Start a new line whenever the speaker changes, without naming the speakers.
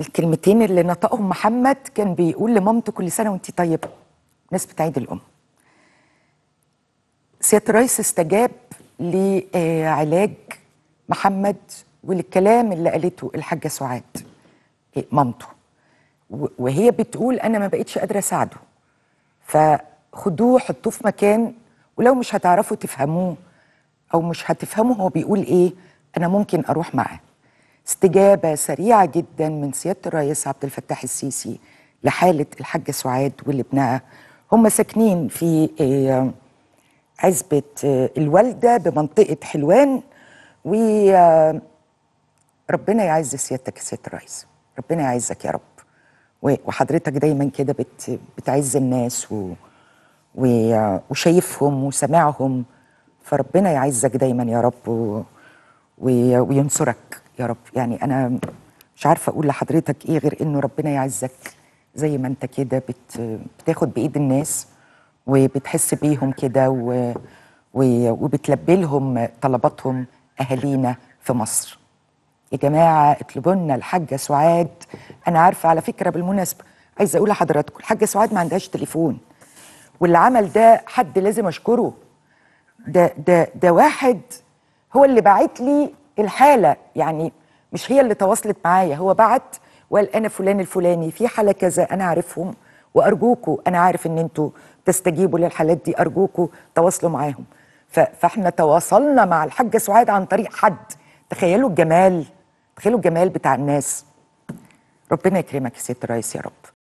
الكلمتين اللي نطقهم محمد كان بيقول لمامته كل سنه وانت طيبه الناس بتعيد الام سياده الرئيس استجاب لعلاج محمد وللكلام اللي قالته الحاجه سعاد مامته وهي بتقول انا ما بقتش قادره اساعده فخدوه حطوه في مكان ولو مش هتعرفوا تفهموه او مش هتفهموا هو بيقول ايه انا ممكن اروح معاه استجابه سريعه جدا من سياده الرئيس عبد الفتاح السيسي لحاله الحاجه سعاد واللي ابنها هم ساكنين في آه، عزبه آه، الوالده بمنطقه حلوان و آه، ربنا يعز سيادتك يا سياده الرئيس ربنا يعزك يا رب وحضرتك دايما كده بت بتعز الناس و و وشايفهم وسامعهم فربنا يعزك دايما يا رب و... و... وينصرك يا رب يعني انا مش عارفه اقول لحضرتك ايه غير انه ربنا يعزك زي ما انت كده بت بتاخد بايد الناس وبتحس بيهم كده و... و... وبتلبي لهم طلباتهم اهالينا في مصر يا جماعه اطلبوا لنا الحاجه سعاد انا عارفه على فكره بالمناسبه عايزه اقول لحضراتكم الحاجه سعاد ما عندهاش تليفون واللي عمل ده حد لازم اشكره ده ده ده واحد هو اللي بعت لي الحاله يعني مش هي اللي تواصلت معايا هو بعت وقال انا فلان الفلاني في حاله كذا انا عارفهم وارجوكوا انا عارف ان انتوا تستجيبوا للحالات دي ارجوكوا تواصلوا معاهم فاحنا تواصلنا مع الحاجه سعاد عن طريق حد تخيلوا الجمال تخيلوا الجمال بتاع الناس ربنا يكرمك يا ست الرئيس يا رب